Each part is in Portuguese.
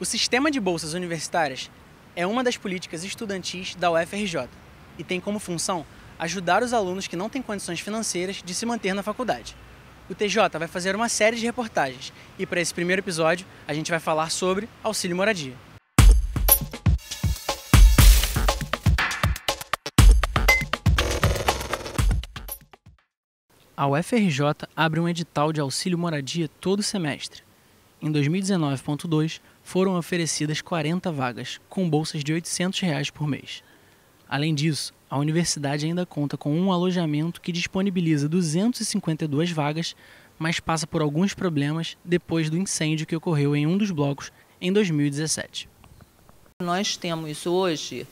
O sistema de bolsas universitárias é uma das políticas estudantis da UFRJ e tem como função ajudar os alunos que não têm condições financeiras de se manter na faculdade. O TJ vai fazer uma série de reportagens e para esse primeiro episódio a gente vai falar sobre auxílio moradia. A UFRJ abre um edital de auxílio moradia todo semestre em 2019.2 foram oferecidas 40 vagas, com bolsas de R$ 800 reais por mês. Além disso, a universidade ainda conta com um alojamento que disponibiliza 252 vagas, mas passa por alguns problemas depois do incêndio que ocorreu em um dos blocos em 2017. Nós temos hoje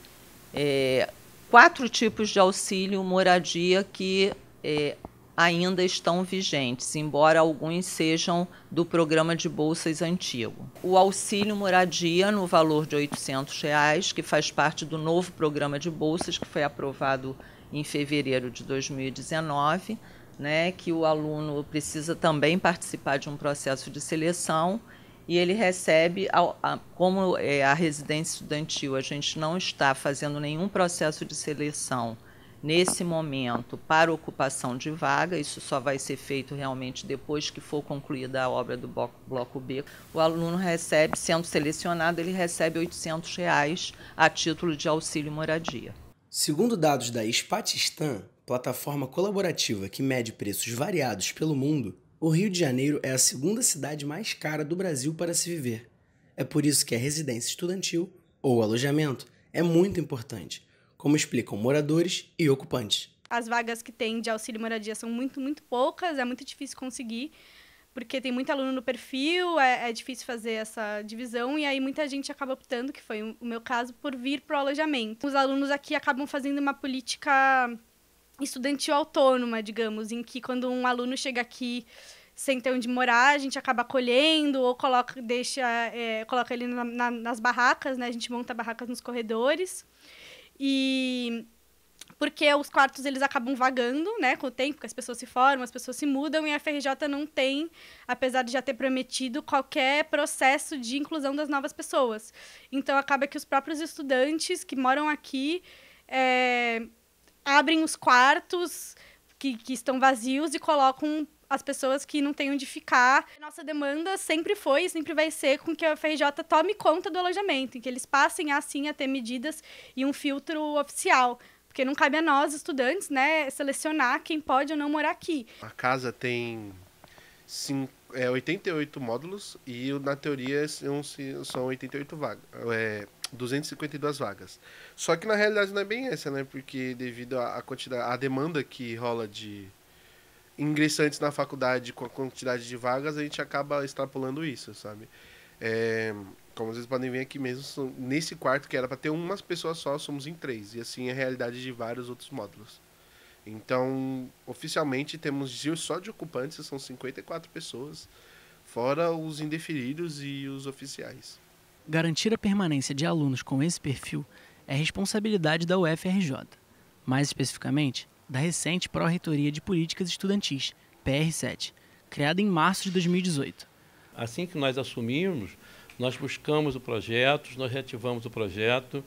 é, quatro tipos de auxílio moradia que é, ainda estão vigentes, embora alguns sejam do programa de bolsas antigo. O auxílio moradia no valor de R$ 800, reais, que faz parte do novo programa de bolsas que foi aprovado em fevereiro de 2019, né, que o aluno precisa também participar de um processo de seleção e ele recebe, como é, a residência estudantil, a gente não está fazendo nenhum processo de seleção nesse momento para ocupação de vaga, isso só vai ser feito realmente depois que for concluída a obra do bloco B. O aluno recebe, sendo selecionado, ele recebe R$ 800 reais a título de auxílio moradia. Segundo dados da Espatistan, plataforma colaborativa que mede preços variados pelo mundo, o Rio de Janeiro é a segunda cidade mais cara do Brasil para se viver. É por isso que a residência estudantil ou alojamento é muito importante como explicam moradores e ocupantes. As vagas que tem de auxílio moradia são muito, muito poucas, é muito difícil conseguir, porque tem muito aluno no perfil, é, é difícil fazer essa divisão, e aí muita gente acaba optando, que foi o meu caso, por vir para o alojamento. Os alunos aqui acabam fazendo uma política estudantil autônoma, digamos, em que quando um aluno chega aqui sem ter onde morar, a gente acaba acolhendo ou coloca, deixa, é, coloca ele na, na, nas barracas, né? A gente monta barracas nos corredores. E porque os quartos eles acabam vagando, né, com o tempo, que as pessoas se formam, as pessoas se mudam e a FRJ não tem, apesar de já ter prometido qualquer processo de inclusão das novas pessoas. Então acaba que os próprios estudantes que moram aqui é, abrem os quartos que, que estão vazios e colocam as pessoas que não têm onde ficar. Nossa demanda sempre foi e sempre vai ser com que a FRJ tome conta do alojamento, que eles passem assim a ter medidas e um filtro oficial. Porque não cabe a nós, estudantes, né, selecionar quem pode ou não morar aqui. A casa tem cinco, é, 88 módulos e, na teoria, são, são 88 vagas. É, 252 vagas. Só que na realidade não é bem essa, né? Porque devido à quantidade, à demanda que rola de ingressantes na faculdade com a quantidade de vagas, a gente acaba extrapolando isso, sabe? É, como vocês podem ver aqui mesmo, nesse quarto que era para ter umas pessoas só, somos em três. E assim é a realidade de vários outros módulos. Então, oficialmente, temos só de ocupantes, são 54 pessoas, fora os indeferidos e os oficiais. Garantir a permanência de alunos com esse perfil é responsabilidade da UFRJ. Mais especificamente, da recente Pró-Reitoria de Políticas Estudantis, PR7, criada em março de 2018. Assim que nós assumimos, nós buscamos o projeto, nós reativamos o projeto.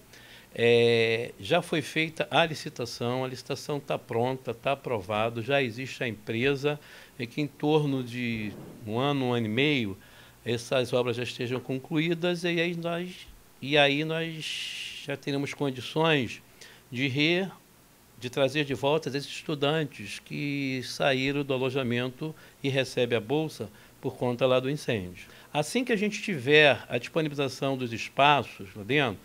É, já foi feita a licitação, a licitação está pronta, está aprovado, já existe a empresa, e é que em torno de um ano, um ano e meio, essas obras já estejam concluídas e aí nós, e aí nós já teremos condições de de trazer de volta esses estudantes que saíram do alojamento e recebem a bolsa por conta lá do incêndio. Assim que a gente tiver a disponibilização dos espaços lá dentro,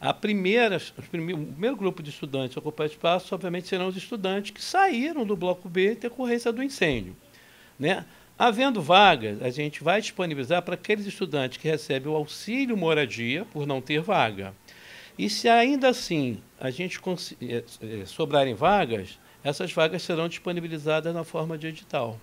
a primeira, o primeiro grupo de estudantes a ocupar espaço, obviamente, serão os estudantes que saíram do bloco B em decorrência do incêndio. Né? Havendo vagas, a gente vai disponibilizar para aqueles estudantes que recebem o auxílio moradia por não ter vaga. E se ainda assim a gente eh, eh, sobrarem vagas, essas vagas serão disponibilizadas na forma de edital.